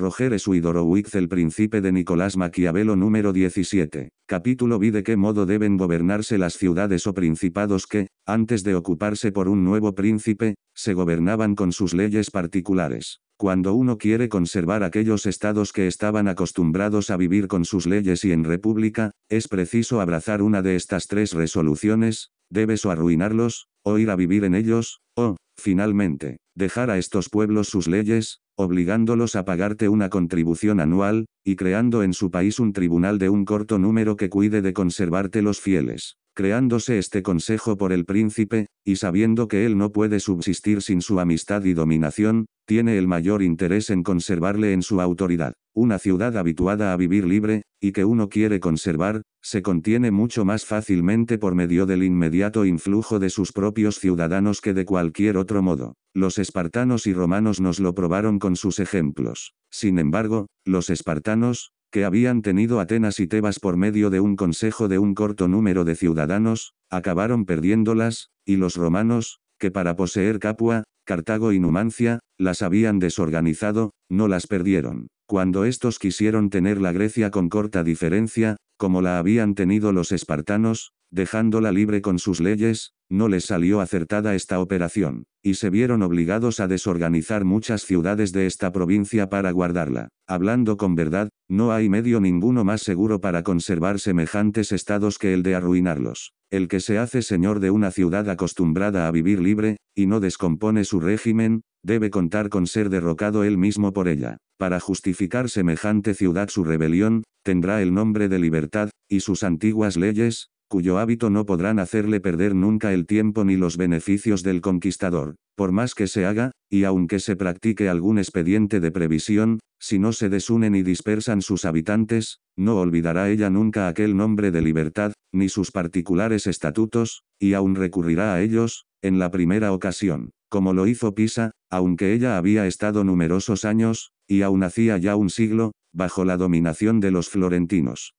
Roger e. Suidorowicz El príncipe de Nicolás Maquiavelo número 17. Capítulo vi de qué modo deben gobernarse las ciudades o principados que, antes de ocuparse por un nuevo príncipe, se gobernaban con sus leyes particulares. Cuando uno quiere conservar aquellos estados que estaban acostumbrados a vivir con sus leyes y en república, es preciso abrazar una de estas tres resoluciones, debes o arruinarlos, o ir a vivir en ellos, o, finalmente, dejar a estos pueblos sus leyes, obligándolos a pagarte una contribución anual, y creando en su país un tribunal de un corto número que cuide de conservarte los fieles creándose este consejo por el príncipe, y sabiendo que él no puede subsistir sin su amistad y dominación, tiene el mayor interés en conservarle en su autoridad. Una ciudad habituada a vivir libre, y que uno quiere conservar, se contiene mucho más fácilmente por medio del inmediato influjo de sus propios ciudadanos que de cualquier otro modo. Los espartanos y romanos nos lo probaron con sus ejemplos. Sin embargo, los espartanos, que habían tenido Atenas y Tebas por medio de un consejo de un corto número de ciudadanos, acabaron perdiéndolas, y los romanos, que para poseer Capua, Cartago y Numancia, las habían desorganizado, no las perdieron. Cuando estos quisieron tener la Grecia con corta diferencia, como la habían tenido los espartanos, dejándola libre con sus leyes, no les salió acertada esta operación, y se vieron obligados a desorganizar muchas ciudades de esta provincia para guardarla. Hablando con verdad, no hay medio ninguno más seguro para conservar semejantes estados que el de arruinarlos. El que se hace señor de una ciudad acostumbrada a vivir libre, y no descompone su régimen, debe contar con ser derrocado él mismo por ella. Para justificar semejante ciudad su rebelión, tendrá el nombre de libertad, y sus antiguas leyes, cuyo hábito no podrán hacerle perder nunca el tiempo ni los beneficios del conquistador, por más que se haga, y aunque se practique algún expediente de previsión, si no se desunen y dispersan sus habitantes, no olvidará ella nunca aquel nombre de libertad, ni sus particulares estatutos, y aún recurrirá a ellos, en la primera ocasión, como lo hizo Pisa, aunque ella había estado numerosos años, y aún hacía ya un siglo, bajo la dominación de los florentinos.